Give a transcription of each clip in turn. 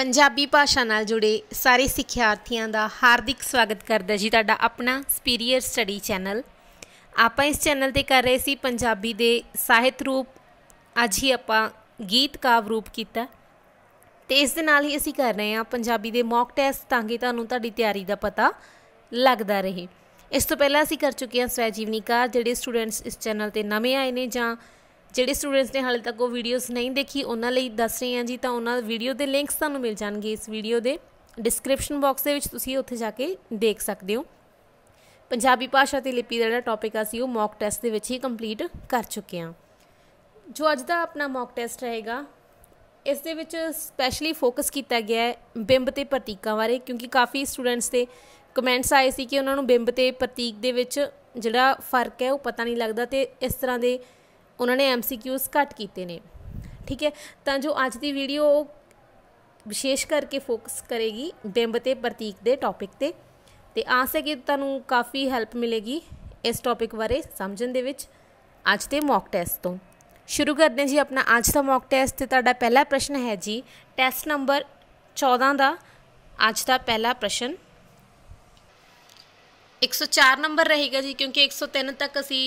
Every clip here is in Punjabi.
ਪੰਜਾਬੀ ਭਾਸ਼ਾ ਨਾਲ ਜੁੜੇ ਸਾਰੇ ਸਿੱਖਿਆਰਥੀਆਂ ਦਾ ਹਾਰਦਿਕ ਸਵਾਗਤ ਕਰਦਾ ਜੀ ਤੁਹਾਡਾ ਆਪਣਾ ਸਪੀਰੀਅਰ ਸਟੱਡੀ ਚੈਨਲ ਆਪਾਂ ਇਸ ਚੈਨਲ ਤੇ ਕਰ ਰਹੇ ਸੀ ਪੰਜਾਬੀ ਦੇ ਸਾਹਿਤ ਰੂਪ ਅੱਜ ਹੀ ਆਪਾਂ ਗੀਤ ਕਾਵ ਰੂਪ ਕੀਤਾ ਤੇ ਇਸ ਦੇ ਨਾਲ ਹੀ ਅਸੀਂ ਕਰ ਰਹੇ ਹਾਂ ਪੰਜਾਬੀ ਦੇ ਮੌਕ ਟੈਸਟ ਤਾਂ ਕਿ ਤੁਹਾਨੂੰ ਤੁਹਾਡੀ ਤਿਆਰੀ ਦਾ ਪਤਾ ਲੱਗਦਾ ਰਹੇ ਇਸ ਤੋਂ ਪਹਿਲਾਂ ਅਸੀਂ ਕਰ ਚੁੱਕੇ ਹਾਂ ਸਵੈ ਜੀਵਨੀਕਾਰ ਜਿਹੜੇ ਸਟੂਡੈਂਟਸ ਇਸ ਚੈਨਲ ਤੇ ਨਵੇਂ ਆਏ ਨੇ ਜਾਂ ਜਿਹੜੇ ਸਟੂਡੈਂਟਸ ਨੇ ਹਾਲੇ ਤੱਕ ਉਹ ਵੀਡੀਓਜ਼ ਨਹੀਂ ਦੇਖੀ ਉਹਨਾਂ ਲਈ ਦੱਸ ਰਹੀ ਹਾਂ ਜੀ ਤਾਂ ਉਹਨਾਂ ਦੇ ਵੀਡੀਓ ਦੇ ਲਿੰਕਸ ਤੁਹਾਨੂੰ ਮਿਲ ਜਾਣਗੇ ਇਸ ਵੀਡੀਓ ਦੇ ਡਿਸਕ੍ਰਿਪਸ਼ਨ ਬਾਕਸ ਦੇ ਵਿੱਚ ਤੁਸੀਂ ਉੱਥੇ ਜਾ ਕੇ ਦੇਖ ਸਕਦੇ ਹੋ ਪੰਜਾਬੀ ਭਾਸ਼ਾ ਤੇ ਲਿਪੀ ਦਾ ਜਿਹੜਾ ਟੌਪਿਕ ਆ ਸੀ ਉਹ ਮੌਕ ਟੈਸਟ ਦੇ ਵਿੱਚ ਹੀ ਕੰਪਲੀਟ ਕਰ ਚੁੱਕੇ ਹਾਂ ਜੋ ਅੱਜ ਦਾ ਆਪਣਾ ਮੌਕ ਟੈਸਟ ਰਹੇਗਾ ਇਸ ਦੇ ਵਿੱਚ ਸਪੈਸ਼ਲੀ ਫੋਕਸ ਕੀਤਾ ਗਿਆ ਹੈ ਬਿੰਬ ਤੇ ਪ੍ਰਤੀਕਾਂ ਬਾਰੇ ਕਿਉਂਕਿ ਕਾਫੀ ਸਟੂਡੈਂਟਸ ਦੇ ਕਮੈਂਟਸ ਆਏ ਸੀ ਕਿ ਉਹਨਾਂ ਨੂੰ ਬਿੰਬ ਤੇ ਪ੍ਰਤੀਕ ਦੇ ਵਿੱਚ ਜਿਹੜਾ ਫਰਕ ਹੈ ਉਹ ਪਤਾ ਨਹੀਂ ਲੱਗਦਾ ਤੇ ਇਸ ਤਰ੍ਹਾਂ ਦੇ ਉਹਨਾਂ ਨੇ ਐਮਸੀਕਿਊਜ਼ ਘੱਟ ਕੀਤੇ ਨੇ ਠੀਕ ਹੈ ਤਾਂ ਜੋ ਅੱਜ ਦੀ ਵੀਡੀਓ ਵਿਸ਼ੇਸ਼ ਕਰਕੇ ਫੋਕਸ ਕਰੇਗੀ ਬਿੰਬ ਤੇ ਪ੍ਰਤੀਕ ਦੇ ਟੌਪਿਕ ਤੇ ਤੇ ਆਸ ਹੈ ਕਿ ਤੁਹਾਨੂੰ ਕਾਫੀ ਹੈਲਪ ਮਿਲੇਗੀ ਇਸ ਟੌਪਿਕ ਬਾਰੇ ਸਮਝਣ ਦੇ ਵਿੱਚ ਅੱਜ ਦੇ ਮੌਕ ਟੈਸਟ ਤੋਂ ਸ਼ੁਰੂ ਕਰਦੇ ਹਾਂ ਜੀ ਆਪਣਾ ਅੱਜ ਦਾ ਮੌਕ ਟੈਸਟ ਤੇ ਤੁਹਾਡਾ ਪਹਿਲਾ ਪ੍ਰਸ਼ਨ ਹੈ ਜੀ ਟੈਸਟ ਨੰਬਰ 14 ਦਾ ਅੱਜ ਦਾ ਪਹਿਲਾ ਪ੍ਰਸ਼ਨ 104 ਨੰਬਰ ਰਹੇਗਾ ਜੀ ਕਿਉਂਕਿ 103 ਤੱਕ ਅਸੀਂ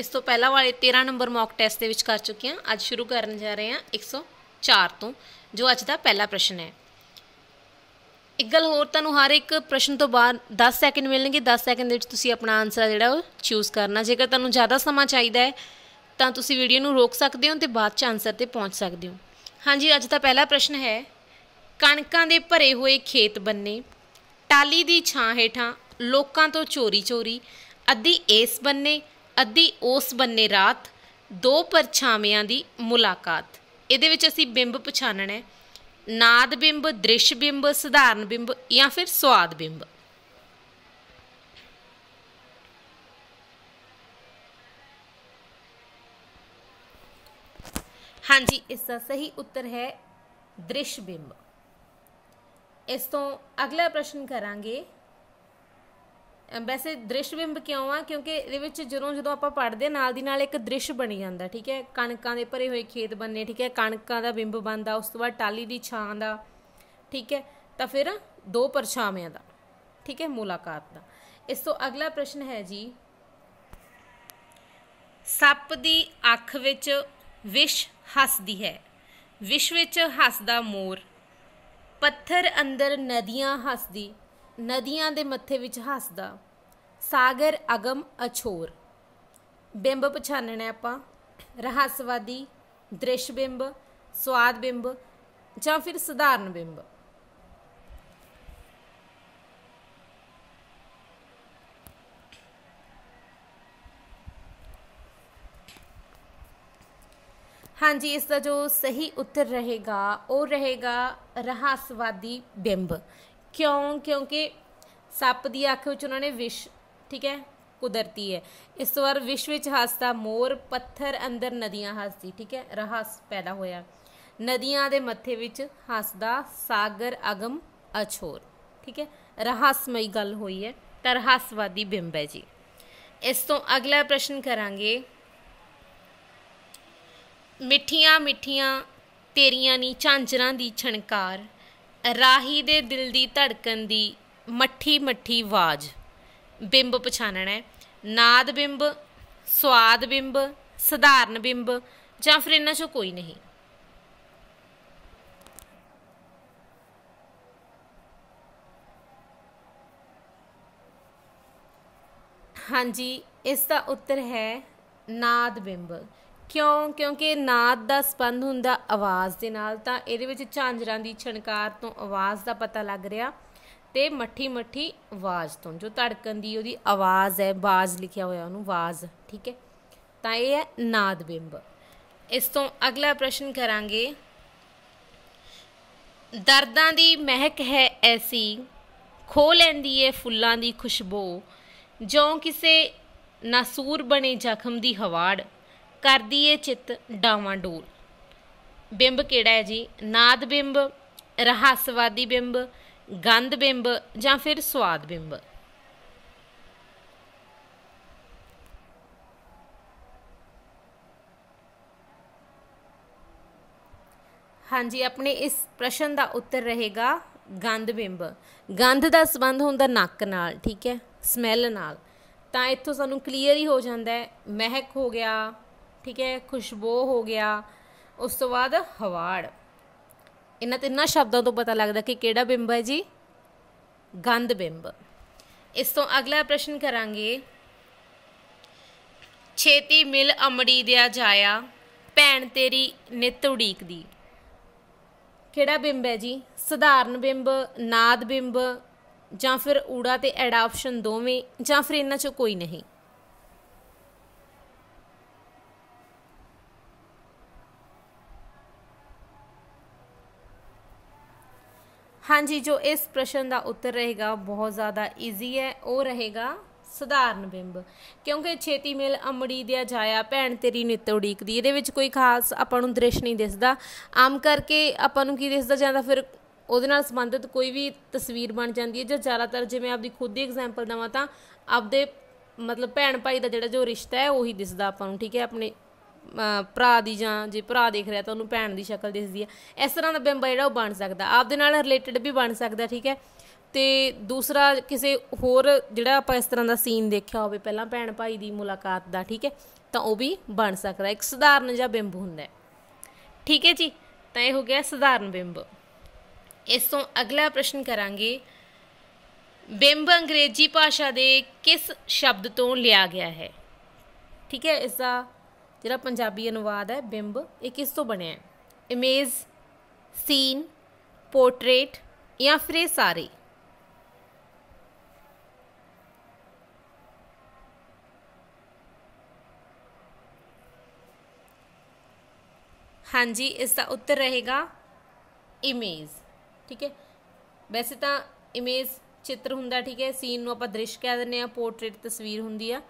ਇਸ ਤੋਂ ਪਹਿਲਾਂ ਵਾਲੇ 13 ਨੰਬਰ ਮੌਕ ਟੈਸਟ ਦੇ ਵਿੱਚ ਕਰ ਚੁੱਕੇ ਹਾਂ ਅੱਜ ਸ਼ੁਰੂ ਕਰਨ ਜਾ ਰਹੇ ਹਾਂ 104 ਤੋਂ ਜੋ ਅੱਜ ਦਾ ਪਹਿਲਾ ਪ੍ਰਸ਼ਨ ਹੈ ਇੱਕ ਗੱਲ ਹੋਰ ਤੁਹਾਨੂੰ ਹਰ ਇੱਕ ਪ੍ਰਸ਼ਨ ਤੋਂ ਬਾਅਦ 10 ਸੈਕਿੰਡ ਮਿਲਣਗੇ 10 ਸੈਕਿੰਡ ਦੇ ਵਿੱਚ ਤੁਸੀਂ ਆਪਣਾ ਆਨਸਰ ਜਿਹੜਾ ਉਹ ਚੂਜ਼ ਕਰਨਾ ਜੇਕਰ ਤੁਹਾਨੂੰ ਜ਼ਿਆਦਾ ਸਮਾਂ ਚਾਹੀਦਾ ਹੈ ਤਾਂ ਤੁਸੀਂ ਵੀਡੀਓ ਨੂੰ ਰੋਕ ਸਕਦੇ ਹੋ ਤੇ ਬਾਅਦ ਚ ਆਨਸਰ ਤੇ ਪਹੁੰਚ ਸਕਦੇ ਹੋ ਹਾਂਜੀ ਅੱਜ ਦਾ ਪਹਿਲਾ ਪ੍ਰਸ਼ਨ ਹੈ ਕਣਕਾਂ ਦੇ ਭਰੇ ਹੋਏ ਖੇਤ ਬੰਨੇ ਟਾਲੀ ਦੀ ਛਾਂ ਹੇਠਾਂ ਲੋਕਾਂ ਤੋਂ ਚੋਰੀ ਚੋਰੀ ਅੱਧੀ ਏਸ ਬੰਨੇ ਅੱਧੀ ਉਸ ਬੰਨੇ ਰਾਤ ਦੋ ਪਰਛਾਵਿਆਂ ਦੀ ਮੁਲਾਕਾਤ ਇਹਦੇ ਵਿੱਚ ਅਸੀਂ ਬਿੰਬ ਪਛਾਨਣਾ ਹੈ ਨਾਦ ਬਿੰਬ ਦ੍ਰਿਸ਼ ਬਿੰਬ ਸਧਾਰਨ ਬਿੰਬ ਜਾਂ ਫਿਰ ਸਵਾਦ ਬਿੰਬ ਹਾਂਜੀ ਇਸ ਦਾ ਸਹੀ ਉੱਤਰ ਹੈ ਦ੍ਰਿਸ਼ ਬਿੰਬ ਇਸ ਤੋਂ ਅਗਲਾ ਪ੍ਰਸ਼ਨ ਕਰਾਂਗੇ ਵੈਸੇ ਦ੍ਰਿਸ਼ਬਿੰਬ ਕਿਉਂ ਆ ਕਿਉਂਕਿ ਇਹਦੇ ਵਿੱਚ ਜਦੋਂ ਜਦੋਂ ਆਪਾਂ ਪੜਦੇ ਨਾਲ ਦੀ ਨਾਲ ਇੱਕ ਦ੍ਰਿਸ਼ ਬਣੀ ਜਾਂਦਾ ਠੀਕ ਹੈ ਕਣਕਾਂ ਦੇ ਭਰੇ ਹੋਏ ਖੇਤ ਬੰਨੇ ਠੀਕ ਹੈ ਕਣਕਾਂ ਦਾ ਬਿੰਬ ਬੰਦਾ ਉਸ ਤੋਂ ਬਾਅਦ ਟਾਲੀ ਦੀ ਛਾਂ ਦਾ ਠੀਕ ਹੈ ਤਾਂ ਫਿਰ ਦੋ ਪਰਛਾਵਿਆਂ ਦਾ ਠੀਕ ਹੈ ਮੁਲਾਕਾਤ ਦਾ ਇਸ ਤੋਂ ਅਗਲਾ ਪ੍ਰਸ਼ਨ ਹੈ ਜੀ ਸੱਪ ਦੀ ਅੱਖ ਵਿੱਚ ਵਿਸ਼ ਹੱਸਦੀ ਹੈ ਵਿਸ਼ ਵਿੱਚ ਹੱਸਦਾ ਮੋਰ ਪੱਥਰ ਅੰਦਰ ਨਦੀਆਂ ਹੱਸਦੀ ਨਦੀਆਂ ਦੇ ਮੱਥੇ ਵਿੱਚ ਹੱਸਦਾ ਸਾਗਰ ਅਗਮ ਅਛੋਰ ਬਿੰਬ ਪਛਾਨਣਾ ਆਪਾਂ ਰਹੱਸਵਾਦੀ ਦ੍ਰਿਸ਼ ਬਿੰਬ ਸਵਾਦ ਬਿੰਬ ਜਾਂ ਫਿਰ ਸਧਾਰਨ ਬਿੰਬ ਹਾਂਜੀ ਇਸ ਦਾ ਜੋ ਸਹੀ ਉੱਤਰ ਰਹੇਗਾ ਉਹ ਰਹੇਗਾ ਰਹੱਸਵਾਦੀ ਬਿੰਬ ਕਿਉਂ ਕਿਉਂਕਿ ਸੱਪ ਦੀ ਅੱਖ ਵਿੱਚ ਉਹਨਾਂ ਨੇ ਵਿਸ਼ ਠੀਕ ਹੈ ਕੁਦਰਤੀ ਹੈ ਇਸ ਵਾਰ ਵਿਸ਼ ਵਿੱਚ ਹੱਸਦਾ ਮੋਰ ਪੱਥਰ ਅੰਦਰ ਨਦੀਆਂ ਹੱਸਦੀ ਠੀਕ ਹੈ ਰਹੱਸ ਪੈਦਾ ਹੋਇਆ ਨਦੀਆਂ ਦੇ ਮੱਥੇ ਵਿੱਚ ਹੱਸਦਾ ਸਾਗਰ ਅਗਮ ਅਛੋਰ ਠੀਕ ਹੈ ਰਹੱਸਮਈ ਗੱਲ ਹੋਈ ਹੈ ਤਰਹੱਸਵਾਦੀ ਬਿੰਬ ਹੈ ਜੀ ਇਸ ਤੋਂ ਅਗਲਾ ਪ੍ਰਸ਼ਨ ਕਰਾਂਗੇ ਮਿੱਠੀਆਂ ਮਿੱਠੀਆਂ ਤੇਰੀਆਂ ਨੀ ਚਾਂਜਰਾਂ ਦੀ ਛਣਕਾਰ ਰਾਹੀ ਦੇ ਦਿਲ ਦੀ ਧੜਕਣ ਦੀ ਮੱਠੀ ਮੱਠੀ ਆਵਾਜ਼ ਬਿੰਬ ਪਛਾਣਨਾ ਹੈ ਨਾਦ ਬਿੰਬ ਸਵਾਦ ਬਿੰਬ ਸਧਾਰਨ ਬਿੰਬ ਜਾਂ ਫਿਰ ਇਹਨਾਂ ਚੋਂ ਕੋਈ ਨਹੀਂ ਹਾਂਜੀ ਇਸ ਦਾ ਉੱਤਰ ਹੈ ਨਾਦ ਬਿੰਬ ਕਿਉਂ ਕਿਉਂਕਿ ਨਾਦ ਦਾ ਸੰਬੰਧ ਹੁੰਦਾ ਆਵਾਜ਼ ਦੇ ਨਾਲ ਤਾਂ ਇਹਦੇ ਵਿੱਚ ਝਾਂਜਰਾਂ ਦੀ ਛਣਕਾਰ ਤੋਂ ਆਵਾਜ਼ ਦਾ ਪਤਾ ਲੱਗ ਰਿਹਾ ਤੇ ਮੱਠੀ ਮੱਠੀ ਆਵਾਜ਼ ਤੋਂ ਜੋ ਧੜਕਣ ਦੀ ਉਹਦੀ ਆਵਾਜ਼ ਹੈ ਬਾਜ਼ ਲਿਖਿਆ ਹੋਇਆ ਉਹਨੂੰ ਆਵਾਜ਼ ਠੀਕ ਹੈ ਤਾਂ ਇਹ ਹੈ ਨਾਦ ਬਿੰਬ ਇਸ ਤੋਂ ਅਗਲਾ ਪ੍ਰਸ਼ਨ ਕਰਾਂਗੇ ਦਰਦਾਂ ਦੀ ਮਹਿਕ ਹੈ ਐਸੀ ਖੋ ਲੈਂਦੀ ਏ ਫੁੱਲਾਂ ਦੀ ਖੁਸ਼ਬੂ ਜੋ ਕਿਸੇ ਨਾਸੂਰ ਬਣੇ ਜ਼ਖਮ ਦੀ ਹਵਾੜ ਕਰਦੀ ਏ ਚਿੱਤ ਡਾਵਾਂ ਡੋਲ ਬਿੰਬ ਕਿਹੜਾ ਹੈ ਜੀ ਨਾਦ ਬਿੰਬ ਰਹੱਸਵਾਦੀ ਬਿੰਬ ਗੰਧ ਬਿੰਬ ਜਾਂ ਫਿਰ ਸਵਾਦ ਬਿੰਬ ਹਾਂਜੀ ਆਪਣੇ ਇਸ ਪ੍ਰਸ਼ਨ ਦਾ ਉੱਤਰ ਰਹੇਗਾ ਗੰਧ ਬਿੰਬ ਗੰਧ ਦਾ ਸੰਬੰਧ ਹੁੰਦਾ ਨੱਕ ਨਾਲ ਠੀਕ ਹੈ ਸਮੈਲ ਨਾਲ ਤਾਂ ਇੱਥੋਂ ਸਾਨੂੰ ਕਲੀਅਰ ਹੀ ਹੋ ਜਾਂਦਾ ਹੈ ਮਹਿਕ ਹੋ ਗਿਆ ਠੀਕ ਹੈ ਖੁਸ਼ਬੋ ਹੋ ਗਿਆ ਉਸ ਤੋਂ ਬਾਅਦ ਹਵਾੜ ਇਹਨਾਂ ਤਿੰਨਾਂ ਸ਼ਬਦਾਂ ਤੋਂ ਪਤਾ ਲੱਗਦਾ ਕਿ ਕਿਹੜਾ ਬਿੰਬ ਹੈ ਜੀ ਗੰਧ ਬਿੰਬ ਇਸ ਤੋਂ ਅਗਲਾ ਪ੍ਰਸ਼ਨ ਕਰਾਂਗੇ ਛੇਤੀ ਮਿਲ ਅਮੜੀ ਦਿਆ ਜਾਇਆ ਭੈਣ ਤੇਰੀ ਨਿਤ ਉਡੀਕਦੀ ਕਿਹੜਾ ਬਿੰਬ ਹੈ ਜੀ ਸਧਾਰਨ ਬਿੰਬ ਨਾਦ ਬਿੰਬ ਜਾਂ ਫਿਰ ਊੜਾ ਤੇ ਐਡਾਪਸ਼ਨ ਦੋਵੇਂ ਜਾਂ ਫਿਰ ਇਹਨਾਂ ਚੋਂ ਕੋਈ ਨਹੀਂ ਹਾਂਜੀ ਜੋ ਇਸ ਪ੍ਰਸ਼ਨ ਦਾ ਉੱਤਰ ਰਹੇਗਾ ਬਹੁਤ ਜ਼ਿਆਦਾ ਈਜ਼ੀ ਹੈ ਉਹ ਰਹੇਗਾ ਸਧਾਰਨ ਬਿੰਬ ਕਿਉਂਕਿ ਛੇਤੀ ਮਿਲ ਅਮੜੀ ਦਿਆ ਜਾਇਆ ਭੈਣ ਤੇਰੀ ਨਿਤ ਉਡੀਕਦੀ ਇਹਦੇ ਵਿੱਚ ਕੋਈ ਖਾਸ ਆਪਾਂ ਨੂੰ ਦ੍ਰਿਸ਼ ਨਹੀਂ ਦਿਸਦਾ ਆਮ ਕਰਕੇ ਆਪਾਂ ਨੂੰ ਕੀ ਦਿਸਦਾ ਜਾਂਦਾ ਫਿਰ ਉਹਦੇ ਨਾਲ ਸੰਬੰਧਿਤ ਕੋਈ ਵੀ ਤਸਵੀਰ ਬਣ ਜਾਂਦੀ ਹੈ ਜਾਂ ਜ਼ਿਆਦਾਤਰ ਜਿਵੇਂ ਆਪਦੀ ਖੁਦ ਦੀ ਐਗਜ਼ਾਮਪਲ ਦਵਾਂ ਤਾਂ ਆਪਦੇ ਮਤਲਬ ਭੈਣ ਭਾਈ ਦਾ ਜਿਹੜਾ ਜੋ ਰਿਸ਼ਤਾ ਹੈ ਉਹੀ ਦਿਸਦਾ ਆਪਾਂ ਨੂੰ ਠੀਕ ਹੈ ਆਪਣੇ ਭਰਾ ਦੀ ਜਾਂ ਜੇ ਭਰਾ ਦੇਖ ਰਿਹਾ ਤਾਂ ਉਹਨੂੰ ਭੈਣ ਦੀ ਸ਼ਕਲ ਦਿਸਦੀ ਹੈ ਇਸ ਤਰ੍ਹਾਂ ਦਾ ਬਿੰਬ ਜਿਹੜਾ ਉਹ ਬਣ ਸਕਦਾ ਆਪ ਦੇ ਨਾਲ ਰਿਲੇਟਡ ਵੀ ਬਣ ਸਕਦਾ ਠੀਕ ਹੈ ਤੇ ਦੂਸਰਾ ਕਿਸੇ ਹੋਰ ਜਿਹੜਾ ਆਪਾਂ ਇਸ ਤਰ੍ਹਾਂ ਦਾ ਸੀਨ ਦੇਖਿਆ ਹੋਵੇ ਪਹਿਲਾਂ ਭੈਣ ਭਾਈ ਦੀ ਮੁਲਾਕਾਤ ਦਾ ਠੀਕ ਹੈ ਤਾਂ ਉਹ ਵੀ ਬਣ ਸਕਦਾ ਇੱਕ ਸਧਾਰਨ ਜਿਹਾ ਬਿੰਬ ਹੁੰਦਾ ਹੈ ਠੀਕ ਹੈ ਜੀ ਤਾਂ ਇਹ ਹੋ ਗਿਆ ਸਧਾਰਨ ਬਿੰਬ ਇਸ ਤੋਂ ਅਗਲਾ ਪ੍ਰਸ਼ਨ ਕਰਾਂਗੇ ਬਿੰਬ ਅੰਗਰੇਜ਼ੀ ਭਾਸ਼ਾ ਦੇ ਕਿਸ ਸ਼ਬਦ ਤੋਂ ਲਿਆ ਗਿਆ ਹੈ ਠੀਕ ਹੈ ਇਸ ਦਾ ਜਿਹੜਾ ਪੰਜਾਬੀ ਅਨੁਵਾਦ ਹੈ ਬਿੰਬ ਇਹ ਕਿਸ ਤੋਂ ਬਣਿਆ ਹੈ ਇਮੇਜ ਸੀਨ ਪੋਰਟਰੇਟ ਜਾਂ ਫਿਰ ਇਹ ਸਾਰੇ ਹਾਂਜੀ ਇਸ ਦਾ ਉੱਤਰ ਰਹੇਗਾ ਇਮੇਜ ਠੀਕ ਹੈ ਵੈਸੇ ਤਾਂ ਇਮੇਜ ਚਿੱਤਰ ਹੁੰਦਾ ਠੀਕ ਹੈ ਸੀਨ ਨੂੰ ਆਪਾਂ ਦ੍ਰਿਸ਼ ਕਹਿ ਦਿੰਦੇ ਆ ਪੋਰਟਰੇਟ ਤਸਵੀਰ ਹੁੰਦੀ ਆ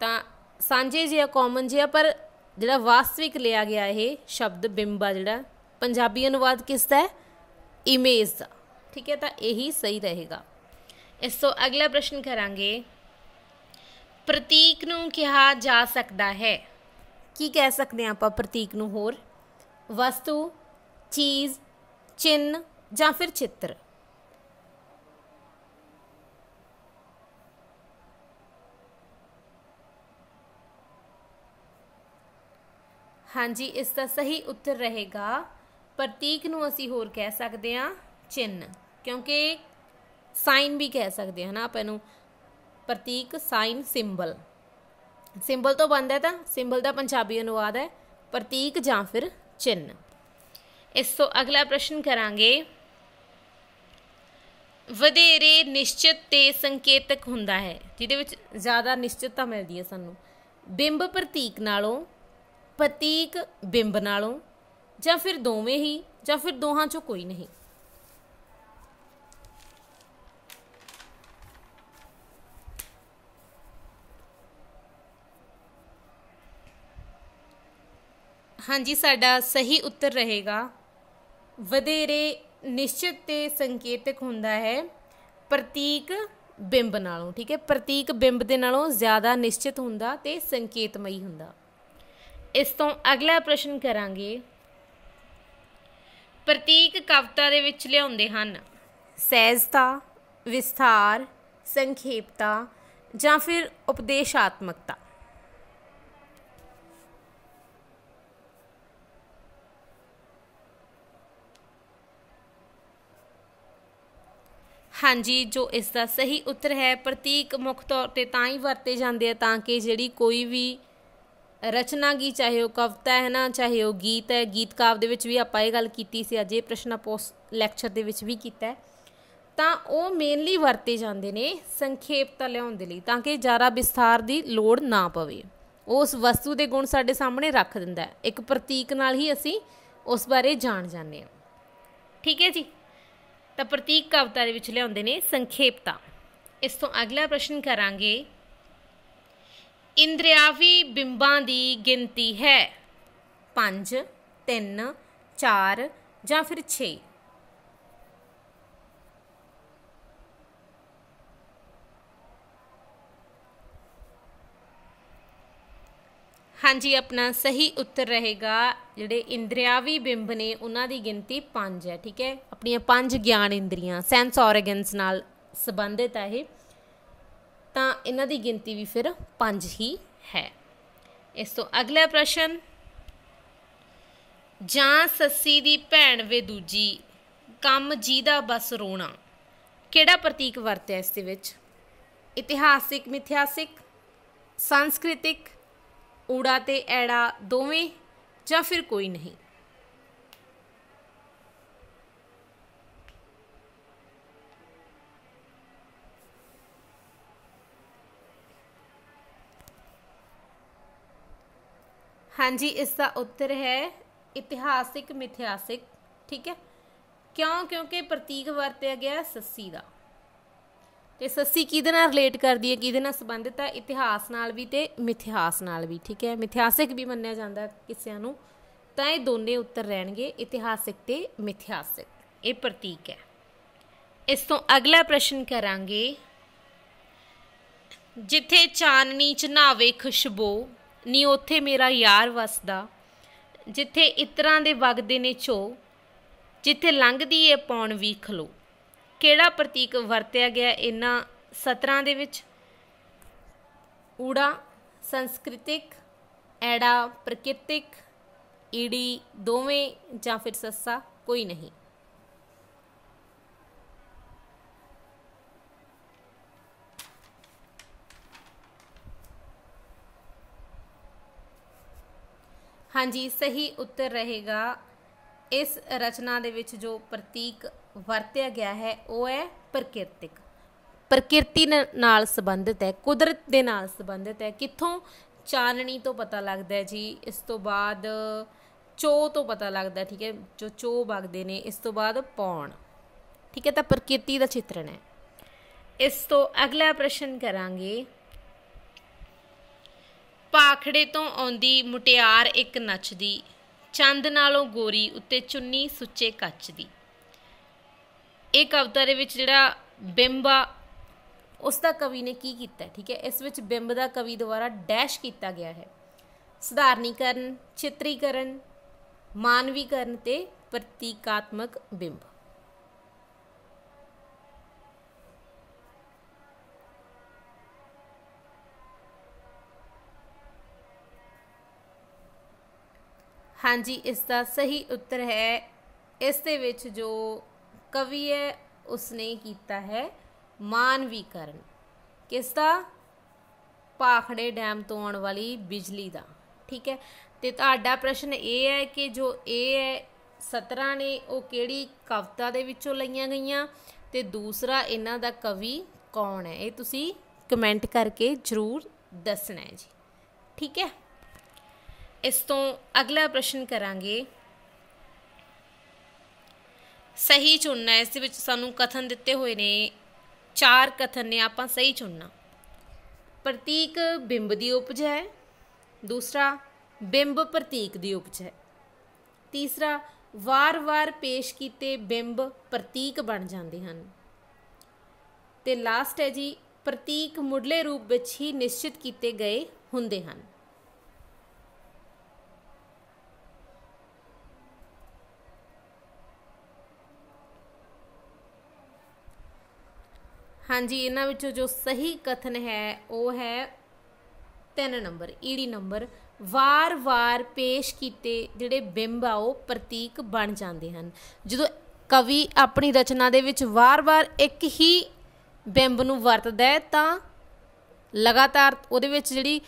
ਤਾਂ ਸਾਂਝੇ ਆ ਕਾਮਨ ਆ ਪਰ ਜਿਹੜਾ ਵਾਸਤਵਿਕ ਲਿਆ ਗਿਆ ਇਹ ਸ਼ਬਦ ਬਿੰਬਾ ਜਿਹੜਾ ਪੰਜਾਬੀ ਅਨੁਵਾਦ ਕਿਸ ਦਾ ਹੈ ਇਮੇਜ ਦਾ ਠੀਕ ਹੈ ਤਾਂ ਇਹੀ ਸਹੀ ਰਹੇਗਾ ਇਸ ਤੋਂ ਅਗਲਾ ਪ੍ਰਸ਼ਨ ਕਰਾਂਗੇ ਪ੍ਰਤੀਕ ਨੂੰ ਕਿਹਾ ਜਾ ਸਕਦਾ ਹੈ ਕੀ ਕਹਿ ਸਕਦੇ ਆ ਆਪਾਂ ਪ੍ਰਤੀਕ ਨੂੰ ਹੋਰ ਵਸਤੂ ਚੀਜ਼ ਚਿੰਨ ਜਾਂ ਫਿਰ ਚਿੱਤਰ ਹਾਂਜੀ ਇਸ ਦਾ ਸਹੀ ਉੱਤਰ ਰਹੇਗਾ ਪ੍ਰਤੀਕ ਨੂੰ ਅਸੀਂ ਹੋਰ ਕਹਿ ਸਕਦੇ ਹਾਂ ਚਿੰਨ ਕਿਉਂਕਿ ਸਾਈਨ ਵੀ ਕਹਿ ਸਕਦੇ ਹਾਂ ਨਾ ਆਪਾਂ ਇਹਨੂੰ ਪ੍ਰਤੀਕ ਸਾਈਨ ਸਿੰਬਲ ਸਿੰਬਲ ਤੋਂ ਬਣਦਾ ਹੈ ਤਾਂ ਸਿੰਬਲ ਦਾ ਪੰਜਾਬੀ ਅਨੁਵਾਦ ਹੈ ਪ੍ਰਤੀਕ ਜਾਂ ਫਿਰ ਚਿੰਨ ਇਸ ਤੋਂ ਅਗਲਾ ਪ੍ਰਸ਼ਨ ਕਰਾਂਗੇ ਵਧੇਰੇ ਨਿਸ਼ਚਿਤ ਤੇ ਸੰਕੇਤਕ ਹੁੰਦਾ ਹੈ ਜਿਹਦੇ ਵਿੱਚ ਜ਼ਿਆਦਾ ਨਿਸ਼ਚਿਤਤਾ ਮਿਲਦੀ ਹੈ ਸਾਨੂੰ ਬਿੰਬ ਪ੍ਰਤੀਕ ਨਾਲੋਂ ਪ੍ਰਤੀਕ ਬਿੰਬ ਨਾਲੋਂ ਜਾਂ ਫਿਰ ਦੋਵੇਂ ਹੀ ਜਾਂ ਫਿਰ ਦੋਹਾਂ ਚੋਂ ਕੋਈ ਨਹੀਂ ਹਾਂਜੀ ਸਾਡਾ ਸਹੀ ਉੱਤਰ ਰਹੇਗਾ ਵਧੇਰੇ ਨਿਸ਼ਚਿਤ ਤੇ ਸੰਕੇਤਕ ਹੁੰਦਾ ਹੈ ਪ੍ਰਤੀਕ ਬਿੰਬ ਨਾਲੋਂ ਠੀਕ ਹੈ ਪ੍ਰਤੀਕ ਬਿੰਬ ਦੇ ਨਾਲੋਂ ਜ਼ਿਆਦਾ ਨਿਸ਼ਚਿਤ ਹੁੰਦਾ ਤੇ ਸੰਕੇਤਮਈ ਹੁੰਦਾ ਇਸ ਤੋਂ ਅਗਲਾ ਪ੍ਰਸ਼ਨ ਕਰਾਂਗੇ ਪ੍ਰਤੀਕ ਕਵਿਤਾ ਦੇ ਵਿੱਚ ਲਿਆਉਂਦੇ ਹਨ ਸਹਿਜਤਾ ਵਿਸਥਾਰ ਸੰਖੇਪਤਾ ਜਾਂ ਫਿਰ ਉਪਦੇਸ਼ਾਤਮਕਤਾ ਹਾਂਜੀ ਜੋ ਇਸ ਦਾ ਸਹੀ ਉੱਤਰ ਹੈ ਪ੍ਰਤੀਕ ਮੁੱਖ ਤੌਰ ਤੇ ਤਾਂ ਹੀ ਵਰਤੇ ਜਾਂਦੇ ਆ ਤਾਂ ਕਿ ਜਿਹੜੀ ਕੋਈ ਵੀ ਰਚਨਾ ਕੀ ਚਾਹੇ ਉਹ ਕਵਿਤਾ ਹੈ ਨਾ ਚਾਹੇ ਉਹ ਗੀਤ ਹੈ ਗੀਤ ਕਾਵ ਦੇ ਵਿੱਚ ਵੀ ਆਪਾਂ ਇਹ ਗੱਲ ਕੀਤੀ ਸੀ ਅੱਜ ਇਹ ਪ੍ਰਸ਼ਨ ਲੈਕਚਰ ਦੇ ਵਿੱਚ ਵੀ ਕੀਤਾ ਤਾਂ ਉਹ ਮੇਨਲੀ ਵਰਤੇ ਜਾਂਦੇ ਨੇ ਸੰਖੇਪਤਾ ਲਿਆਉਣ ਦੇ ਲਈ ਤਾਂ ਕਿ ਜ਼ਿਆਦਾ ਵਿਸਥਾਰ ਦੀ ਲੋੜ ਨਾ ਪਵੇ ਉਸ ਵਸਤੂ ਦੇ ਗੁਣ ਸਾਡੇ ਸਾਹਮਣੇ ਰੱਖ ਦਿੰਦਾ ਹੈ ਇੱਕ ਪ੍ਰਤੀਕ ਨਾਲ ਹੀ ਅਸੀਂ ਉਸ ਬਾਰੇ ਜਾਣ ਜਾਂਦੇ ਹਾਂ ਠੀਕ ਹੈ ਜੀ ਤਾਂ ਪ੍ਰਤੀਕ ਕਵਿਤਾ ਦੇ ਵਿੱਚ ਲਿਆਉਂਦੇ ਨੇ ਸੰਖੇਪਤਾ ਇਸ ਤੋਂ ਅਗਲਾ ਪ੍ਰਸ਼ਨ ਕਰਾਂਗੇ ਇੰਦਰੀਆਵੀ ਬਿੰਬਾਂ ਦੀ ਗਿਣਤੀ ਹੈ 5 3 4 ਜਾਂ ਫਿਰ 6 ਹਾਂਜੀ ਆਪਣਾ ਸਹੀ ਉੱਤਰ ਰਹੇਗਾ ਜਿਹੜੇ ਇੰਦਰੀਆਵੀ ਬਿੰਬ ਨੇ ਉਹਨਾਂ ਦੀ ਗਿਣਤੀ 5 ਹੈ ਠੀਕ ਹੈ ਆਪਣੀਆਂ ਪੰਜ ਗਿਆਨ ਇੰਦਰੀਆਂ ਸੈਂਸ ਆਰਗਨਸ ਨਾਲ ਸੰਬੰਧਿਤ ਹੈ ਇਹ ਤਾਂ ਇਹਨਾਂ ਦੀ ਗਿਣਤੀ ਵੀ ਫਿਰ 5 ਹੀ ਹੈ ਇਸ ਤੋਂ ਅਗਲਾ ਪ੍ਰਸ਼ਨ ਜਾਂ ਸੱਸੀ ਦੀ ਭੈਣ ਵੇ ਦੂਜੀ ਕੰਮ ਜੀਦਾ ਬਸ ਰੋਣਾ ਕਿਹੜਾ ਪ੍ਰਤੀਕ ਵਰਤਿਆ ਇਸ ਦੇ ਵਿੱਚ ਇਤਿਹਾਸਿਕ ਮਿਥਿਆਸਿਕ ਸੰਸਕ੍ਰਿਤਿਕ ਊੜਾ ਤੇ ਐੜਾ ਦੋਵੇਂ ਜਾਂ ਫਿਰ ਕੋਈ ਨਹੀਂ ਹਾਂਜੀ ਇਸ ਦਾ ਉੱਤਰ ਹੈ ਇਤਿਹਾਸਿਕ ਮਿਥਿਆਸਿਕ ਠੀਕ ਹੈ ਕਿਉਂ ਕਿਉਂਕਿ ਪ੍ਰਤੀਕ ਵਰਤਿਆ ਗਿਆ ਸੱਸੀ ਦਾ ਤੇ ਸੱਸੀ ਕਿਹਦੇ ਨਾਲ ਰਿਲੇਟ ਕਰਦੀ ਹੈ ਕਿਹਦੇ ਨਾਲ ਸੰਬੰਧਿਤ ਹੈ ਇਤਿਹਾਸ ਨਾਲ ਵੀ ਤੇ ਮਿਥਿਹਾਸ ਨਾਲ ਵੀ ਠੀਕ ਹੈ ਮਿਥਿਹਾਸਿਕ ਵੀ ਮੰਨਿਆ ਜਾਂਦਾ ਕਿਸਿਆਂ ਨੂੰ ਤਾਂ ਇਹ ਦੋਨੇ ਉੱਤਰ ਰਹਿਣਗੇ ਇਤਿਹਾਸਿਕ ਤੇ ਮਿਥਿਹਾਸਿਕ ਇਹ ਪ੍ਰਤੀਕ ਹੈ ਇਸ ਤੋਂ ਅਗਲਾ ਪ੍ਰਸ਼ਨ ਕਰਾਂਗੇ ਜਿੱਥੇ ਚਾਨਣੀ ਚ ਨਾਵੇ ਖੁਸ਼ਬੋ ਨੀ ਉੱਥੇ ਮੇਰਾ ਯਾਰ ਵਸਦਾ ਜਿੱਥੇ ਇਤਰਾਂ ਦੇ ਵਗਦੇ ਨੇ ਝੋ ਜਿੱਥੇ ਲੰਘਦੀ ਏ ਪੌਣ ਵੀ ਖਲੋ ਕਿਹੜਾ ਪ੍ਰਤੀਕ ਵਰਤਿਆ ਗਿਆ ਇਹਨਾਂ ਸਤਰਾਂ ਦੇ ਵਿੱਚ ਊੜਾ ਸੰਸਕ੍ਰਿਤਿਕ ਐੜਾ ਪ੍ਰਕਿਰਤਿਕ ਈੜੀ ਦੋਵੇਂ ਜਾਂ ਫਿਰ ਸੱਸਾ ਕੋਈ ਨਹੀਂ ਹਾਂਜੀ ਸਹੀ ਉੱਤਰ ਰਹੇਗਾ ਇਸ ਰਚਨਾ ਦੇ ਵਿੱਚ ਜੋ ਪ੍ਰਤੀਕ ਵਰਤਿਆ ਗਿਆ ਹੈ ਉਹ ਹੈ ਪ੍ਰਕਿਰਤਿਕ ਪ੍ਰਕਿਰਤੀ ਨਾਲ ਸੰਬੰਧਿਤ ਹੈ ਕੁਦਰਤ ਦੇ ਨਾਲ ਸੰਬੰਧਿਤ ਹੈ ਕਿੱਥੋਂ ਚਾਨਣੀ ਤੋਂ ਪਤਾ ਲੱਗਦਾ ਹੈ ਜੀ ਇਸ ਤੋਂ ਬਾਅਦ ਚੋ ਤੋਂ ਪਤਾ ਲੱਗਦਾ ਠੀਕ ਹੈ ਜੋ ਚੋ ਵਗਦੇ ਨੇ ਇਸ ਤੋਂ ਬਾਅਦ ਪੌਣ ਠੀਕ ਹੈ ਤਾਂ ਪ੍ਰਕਿਰਤੀ ਦਾ ਚਿੱਤਰਣ ਹੈ ਇਸ ਤੋਂ ਅਗਲਾ ਪ੍ਰਸ਼ਨ ਕਰਾਂਗੇ ਪਾਖੜੇ ਤੋਂ ਆਉਂਦੀ ਮੁਟਿਆਰ ਇੱਕ ਨੱਚਦੀ ਚੰਦ ਨਾਲੋਂ ਗੋਰੀ ਉੱਤੇ ਚੁੰਨੀ ਸੁੱਚੇ ਕੱਚ ਦੀ ਇਹ ਕਵਿਤਾ ਦੇ ਵਿੱਚ ਜਿਹੜਾ ਬਿੰਬਾ ਉਸ ਦਾ ਕਵੀ ਨੇ ਕੀ ਕੀਤਾ ਠੀਕ ਹੈ ਇਸ ਵਿੱਚ ਬਿੰਬ ਦਾ ਕਵੀ ਦੁਆਰਾ ਡੈਸ਼ ਕੀਤਾ ਗਿਆ ਹੈ ਸਧਾਰਨੀਕਰਨ ਚਿੱਤਰੀਕਰਨ ਮਾਨਵੀਕਰਨ ਤੇ ਪ੍ਰਤੀਕਾਤਮਕ ਬਿੰਬ ਹਾਂਜੀ ਇਸ ਦਾ ਸਹੀ ਉੱਤਰ ਹੈ ਇਸ ਦੇ ਵਿੱਚ ਜੋ ਕਵੀ ਹੈ ਉਸਨੇ ਕੀਤਾ ਹੈ ਮਾਨਵੀਕਰਨ ਕਿਸ ਦਾ ਪਾਖੜੇ ਡੈਮ ਤੋਂ ਆਉਣ ਵਾਲੀ ਬਿਜਲੀ ਦਾ ਠੀਕ ਹੈ ਤੇ ਤੁਹਾਡਾ ਪ੍ਰਸ਼ਨ ਇਹ ਹੈ ਕਿ ਜੋ ਇਹ ਹੈ 17 ਨੇ ਉਹ ਕਿਹੜੀ ਕਵਿਤਾ ਦੇ ਵਿੱਚੋਂ ਲਈਆਂ ਗਈਆਂ ਤੇ ਦੂਸਰਾ ਇਹਨਾਂ ਦਾ ਕਵੀ ਕੌਣ ਹੈ ਇਹ ਤੁਸੀਂ ਕਮੈਂਟ ਕਰਕੇ ਜ਼ਰੂਰ ਦੱਸਣਾ ਹੈ ਜੀ ਠੀਕ ਹੈ ਇਸ ਤੋਂ ਅਗਲਾ ਪ੍ਰਸ਼ਨ ਕਰਾਂਗੇ ਸਹੀ ਚੁਣਨਾ ਇਸ ਦੇ ਵਿੱਚ ਸਾਨੂੰ ਕਥਨ ਦਿੱਤੇ ਹੋਏ ਨੇ ਚਾਰ ਕਥਨ ਨੇ ਆਪਾਂ ਸਹੀ ਚੁਣਨਾ ਪ੍ਰਤੀਕ ਬਿੰਬ ਦੀ ਉਪਜ ਹੈ ਦੂਸਰਾ ਬਿੰਬ ਪ੍ਰਤੀਕ ਦੀ ਉਪਜ ਹੈ ਤੀਸਰਾ ਵਾਰ-ਵਾਰ ਪੇਸ਼ ਕੀਤੇ ਬਿੰਬ ਪ੍ਰਤੀਕ ਬਣ ਜਾਂਦੇ ਹਨ ਤੇ ਲਾਸਟ ਹੈ ਜੀ ਪ੍ਰਤੀਕ ਮੁੱਢਲੇ ਰੂਪ ਵਿੱਚ ਹੀ ਨਿਸ਼ਚਿਤ ਕੀਤੇ ਗਏ ਹੁੰਦੇ ਹਨ ਹਾਂਜੀ ਇਹਨਾਂ ਵਿੱਚੋਂ ਜੋ ਸਹੀ ਕਥਨ ਹੈ ਉਹ ਹੈ 3 ਨੰਬਰ ਈੜੀ ਨੰਬਰ ਵਾਰ-ਵਾਰ ਪੇਸ਼ ਕੀਤੇ ਜਿਹੜੇ ਬਿੰਬ ਆ ਉਹ ਪ੍ਰਤੀਕ ਬਣ ਜਾਂਦੇ ਹਨ ਜਦੋਂ ਕਵੀ ਆਪਣੀ ਰਚਨਾ ਦੇ ਵਿੱਚ ਵਾਰ-ਵਾਰ ਇੱਕ ਹੀ ਬਿੰਬ ਨੂੰ ਵਰਤਦਾ ਹੈ ਤਾਂ ਲਗਾਤਾਰ ਉਹਦੇ ਵਿੱਚ ਜਿਹੜੀ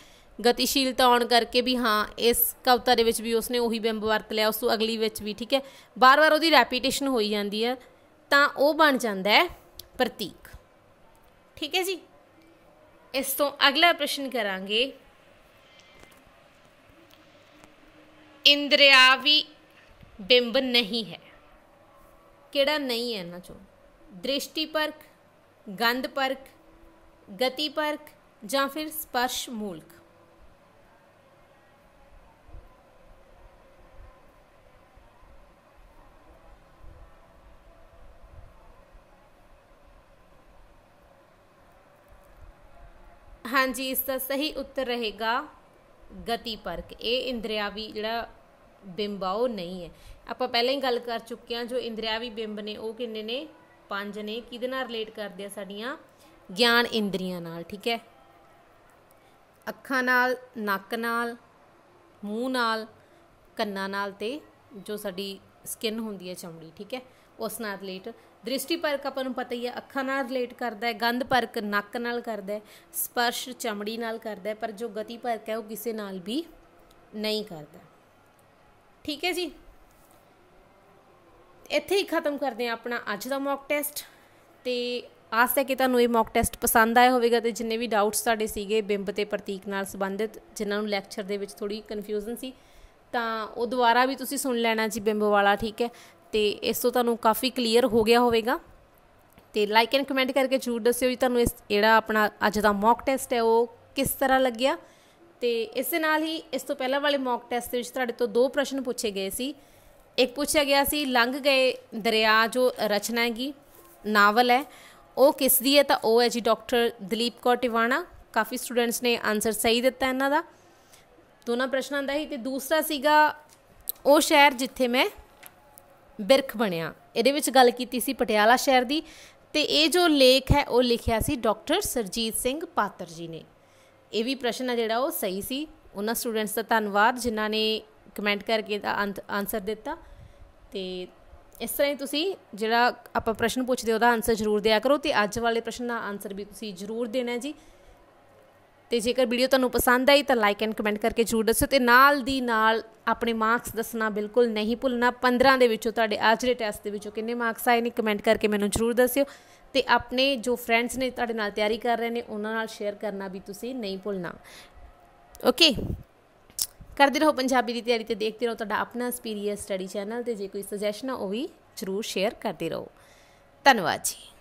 ਗਤੀਸ਼ੀਲਤਾ ਆਉਣ ਕਰਕੇ ਵੀ ਹਾਂ ਇਸ ਕਵਿਤਾ ਦੇ ਵਿੱਚ ਵੀ ਉਸਨੇ ਉਹੀ ਬਿੰਬ ਵਰਤ ਲਿਆ ਉਸ ਤੋਂ ਅਗਲੀ ਵਿੱਚ ਵੀ ਠੀਕ ਹੈ ਬਾਰ-ਬਾਰ ਉਹਦੀ ਰੈਪੀਟੇਸ਼ਨ ਹੋਈ ਜਾਂਦੀ ਹੈ ਤਾਂ ਉਹ ਬਣ ਜਾਂਦਾ ਹੈ ਪ੍ਰਤੀਕ ठीक है जी इस तो अगला प्रश्न करा इंद्रियावी बिंब नहीं है कि नहीं है इन्होंने चो दृष्टि परक गंध परख गति परख या फिर स्पर्श मूलक ਹਾਂਜੀ ਇਸ ਦਾ ਸਹੀ ਉੱਤਰ ਰਹੇਗਾ ਗਤੀ ਪਰਕ ਇਹ ਵੀ ਜਿਹੜਾ ਬਿੰਬਾਉ ਨਹੀਂ ਹੈ ਆਪਾਂ ਪਹਿਲਾਂ ਹੀ ਗੱਲ ਕਰ ਚੁੱਕੇ ਹਾਂ ਜੋ ਇੰਦਰੀਆ ਵੀ ਬਿੰਬ ਨੇ ਉਹ ਕਿੰਨੇ ਨੇ ਪੰਜ ਨੇ ਕਿਹਦੇ ਨਾਲ ਰਿਲੇਟ ਕਰਦੇ ਆ ਸਾਡੀਆਂ ਗਿਆਨ ਇੰਦਰੀਆਂ ਨਾਲ ਠੀਕ ਹੈ ਅੱਖਾਂ ਨਾਲ ਨੱਕ ਨਾਲ ਮੂੰਹ ਨਾਲ ਕੰਨਾਂ ਨਾਲ ਤੇ ਜੋ ਸਾਡੀ ਸਕਿਨ ਹੁੰਦੀ ਹੈ ਚਮੜੀ ਠੀਕ ਹੈ ਉਸ ਨਾਲ ਰਿਲੇਟ ਦ੍ਰਿਸ਼ਟੀ ਪਰਕ ਆਪਾਂ ਨੂੰ ਪਤਾ ਹੀ ਹੈ ਅੱਖਾਂ ਨਾਲ ਰਿਲੇਟ ਕਰਦਾ ਹੈ ਗੰਧ ਪਰਕ ਨੱਕ ਨਾਲ ਕਰਦਾ ਹੈ ਸਪਰਸ਼ ਚਮੜੀ ਨਾਲ ਕਰਦਾ ਹੈ ਪਰ ਜੋ ਗਤੀ ਪਰਕ ਹੈ ਉਹ ਕਿਸੇ ਨਾਲ ਵੀ ਨਹੀਂ ਕਰਦਾ ਠੀਕ ਹੈ ਜੀ ਇੱਥੇ ਹੀ ਖਤਮ ਕਰਦੇ ਹਾਂ ਆਪਣਾ ਅੱਜ ਦਾ ਮੌਕ ਟੈਸਟ ਤੇ ਆਸ ਹੈ ਕਿ ਤੁਹਾਨੂੰ ਇਹ ਮੌਕ ਟੈਸਟ ਪਸੰਦ ਆਇਆ ਹੋਵੇਗਾ ਤੇ ਜਿੰਨੇ ਵੀ ਡਾਊਟਸ ਤੁਹਾਡੇ ਸੀਗੇ ਬਿੰਬ ਤੇ ਪ੍ਰਤੀਕ ਨਾਲ ਸੰਬੰਧਿਤ ਜਿਨ੍ਹਾਂ ਨੂੰ ਲੈਕਚਰ ਦੇ ਵਿੱਚ ਥੋੜੀ ਕਨਫਿਊਜ਼ਨ ਸੀ ਤਾਂ ਉਹ ਦੁਬਾਰਾ ਵੀ ਤੁਸੀਂ ਸੁਣ ਲੈਣਾ ਜੀ ਬਿੰਬ ਵਾਲਾ ਠੀਕ ਹੈ ਤੇ ਇਸ ਤੋਂ ਤੁਹਾਨੂੰ ਕਾਫੀ ਕਲੀਅਰ ਹੋ ਗਿਆ ਹੋਵੇਗਾ ਤੇ ਲਾਈਕ ਐਂਡ ਕਮੈਂਟ ਕਰਕੇ ਜ਼ਰੂਰ ਦੱਸਿਓ ਜੀ ਤੁਹਾਨੂੰ ਇਸ ਜਿਹੜਾ ਆਪਣਾ ਅੱਜ ਦਾ ਮੌਕ ਟੈਸਟ ਹੈ ਉਹ ਕਿਸ ਤਰ੍ਹਾਂ ਲੱਗਿਆ ਤੇ ਇਸ ਦੇ ਨਾਲ ਹੀ ਇਸ ਤੋਂ ਪਹਿਲਾਂ ਵਾਲੇ ਮੌਕ ਟੈਸਟ ਦੇ ਵਿੱਚ ਤੁਹਾਡੇ ਤੋਂ ਦੋ ਪ੍ਰਸ਼ਨ ਪੁੱਛੇ ਗਏ ਸੀ ਇੱਕ ਪੁੱਛਿਆ ਗਿਆ ਸੀ ਲੰਘ ਗਏ ਦਰਿਆ ਜੋ ਰਚਨਾ ਹੈਗੀ ਨਾਵਲ ਹੈ ਉਹ ਕਿਸ ਦੀ ਹੈ ਤਾਂ ਉਹ ਹੈ ਜੀ ਡਾਕਟਰ ਦਲੀਪ ਕੌਰ ਟਿਵਾਣਾ ਕਾਫੀ ਸਟੂਡੈਂਟਸ ਨੇ ਆਨਸਰ ਸਹੀ ਦਿੱਤਾ ਇਹਨਾਂ ਦਾ ਦੋਨਾਂ ਪ੍ਰਸ਼ਨਾਂ ਦਾ ਹੀ ਤੇ ਦੂਸਰਾ ਸੀਗਾ ਉਹ ਸ਼ਹਿਰ ਜਿੱਥੇ ਮੈਂ ਬਿਰਖ ਬਣਿਆ ਇਹਦੇ ਵਿੱਚ ਗੱਲ ਕੀਤੀ ਸੀ ਪਟਿਆਲਾ ਸ਼ਹਿਰ ਦੀ ਤੇ ਇਹ ਜੋ ਲੇਖ ਹੈ ਉਹ ਲਿਖਿਆ ਸੀ ਡਾਕਟਰ ਸਰਜੀਤ ਸਿੰਘ ਪਾਤਰ ਜੀ ਨੇ ਇਹ ਵੀ ਪ੍ਰਸ਼ਨ ਹੈ ਜਿਹੜਾ ਉਹ ਸਹੀ ਸੀ ਉਹਨਾਂ ਸਟੂਡੈਂਟਸ ਦਾ ਧੰਨਵਾਦ ਜਿਨ੍ਹਾਂ ਨੇ ਕਮੈਂਟ ਕਰਕੇ ਦਾ ਆਨਸਰ ਦਿੱਤਾ ਤੇ ਇਸ ਤਰ੍ਹਾਂ ਹੀ ਤੁਸੀਂ ਜਿਹੜਾ ਆਪਾਂ ਪ੍ਰਸ਼ਨ ਪੁੱਛਦੇ ਉਹਦਾ ਆਨਸਰ ਜ਼ਰੂਰ ਦਿਆ ਕਰੋ ਤੇ ਅੱਜ ਵਾਲੇ ਪ੍ਰਸ਼ਨ ਦਾ ਆਨਸਰ ਵੀ ਤੁਸੀਂ ਜ਼ਰੂਰ ਦੇਣਾ ਜੀ ਤੇ ਜੇਕਰ ਵੀਡੀਓ ਤੁਹਾਨੂੰ ਪਸੰਦ ਆਈ ਤਾਂ ਲਾਈਕ ਐਂਡ ਕਮੈਂਟ ਕਰਕੇ ਜ਼ਰੂਰ ਦੱਸੋ ਤੇ ਨਾਲ ਦੀ ਨਾਲ ਆਪਣੇ ਮਾਰਕਸ ਦੱਸਣਾ ਬਿਲਕੁਲ ਨਹੀਂ ਭੁੱਲਣਾ 15 ਦੇ ਵਿੱਚੋਂ ਤੁਹਾਡੇ ਅੱਜ ਦੇ ਟੈਸਟ ਦੇ ਵਿੱਚੋਂ ਕਿੰਨੇ ਮਾਰਕਸ ਆਏ ਨੇ ਕਮੈਂਟ ਕਰਕੇ ਮੈਨੂੰ ਜ਼ਰੂਰ ਦੱਸਿਓ ਤੇ ਆਪਣੇ ਜੋ ਫਰੈਂਡਸ ਨੇ ਤੁਹਾਡੇ ਨਾਲ ਤਿਆਰੀ ਕਰ ਰਹੇ ਨੇ ਉਹਨਾਂ ਨਾਲ ਸ਼ੇਅਰ ਕਰਨਾ ਵੀ ਤੁਸੀਂ ਨਹੀਂ ਭੁੱਲਣਾ ਓਕੇ ਕਰਦੇ ਰਹੋ ਪੰਜਾਬੀ ਦੀ ਤਿਆਰੀ ਤੇ ਦੇਖਦੇ ਰਹੋ ਤੁਹਾਡਾ ਆਪਣਾ ਐਕਸਪੀਰੀਅੰਸ ਸਟੱਡੀ ਚੈਨਲ ਤੇ ਜੇ ਕੋਈ ਸੁਜੈਸ਼ਨ ਆ ਉਹ ਵੀ ਜ਼ਰੂਰ ਸ਼ੇਅਰ ਕਰਦੇ ਰਹੋ ਧੰਨਵਾਦ ਜੀ